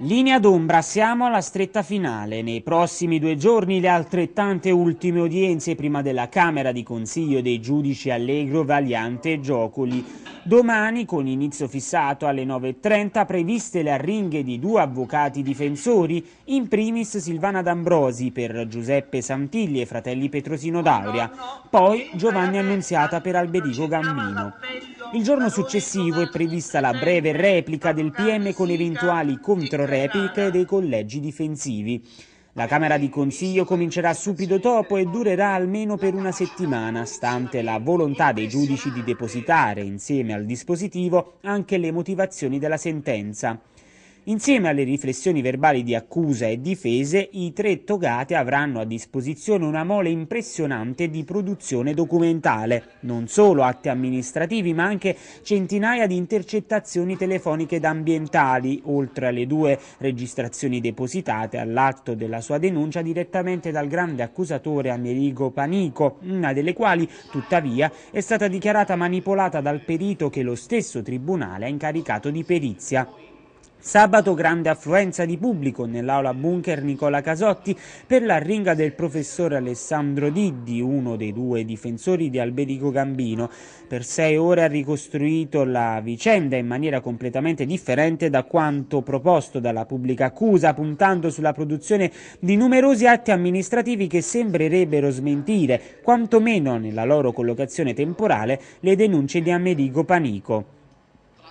Linea d'ombra, siamo alla stretta finale. Nei prossimi due giorni le altrettante ultime udienze prima della Camera di Consiglio dei giudici Allegro, Valiante e Giocoli. Domani, con inizio fissato alle 9.30, previste le arringhe di due avvocati difensori, in primis Silvana D'Ambrosi per Giuseppe Santilli e fratelli Petrosino D'Aurea, poi Giovanni Annunziata per Alberico Gambino. Il giorno successivo è prevista la breve replica del PM con eventuali controrepliche dei collegi difensivi. La Camera di Consiglio comincerà subito dopo e durerà almeno per una settimana, stante la volontà dei giudici di depositare insieme al dispositivo anche le motivazioni della sentenza. Insieme alle riflessioni verbali di accusa e difese, i tre togate avranno a disposizione una mole impressionante di produzione documentale, non solo atti amministrativi ma anche centinaia di intercettazioni telefoniche ed ambientali, oltre alle due registrazioni depositate all'atto della sua denuncia direttamente dal grande accusatore Amerigo Panico, una delle quali tuttavia è stata dichiarata manipolata dal perito che lo stesso tribunale ha incaricato di perizia. Sabato grande affluenza di pubblico nell'aula bunker Nicola Casotti per l'arringa del professore Alessandro Diddi, uno dei due difensori di Alberico Gambino. Per sei ore ha ricostruito la vicenda in maniera completamente differente da quanto proposto dalla pubblica accusa, puntando sulla produzione di numerosi atti amministrativi che sembrerebbero smentire, quantomeno nella loro collocazione temporale, le denunce di Amerigo Panico.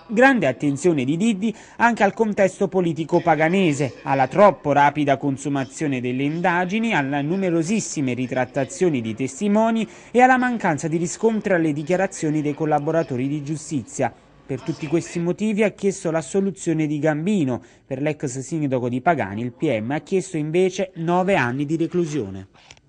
Grande attenzione di Diddi anche al contesto politico paganese, alla troppo rapida consumazione delle indagini, alle numerosissime ritrattazioni di testimoni e alla mancanza di riscontri alle dichiarazioni dei collaboratori di giustizia. Per tutti questi motivi ha chiesto l'assoluzione di Gambino, per l'ex sindaco di Pagani il PM ha chiesto invece nove anni di reclusione.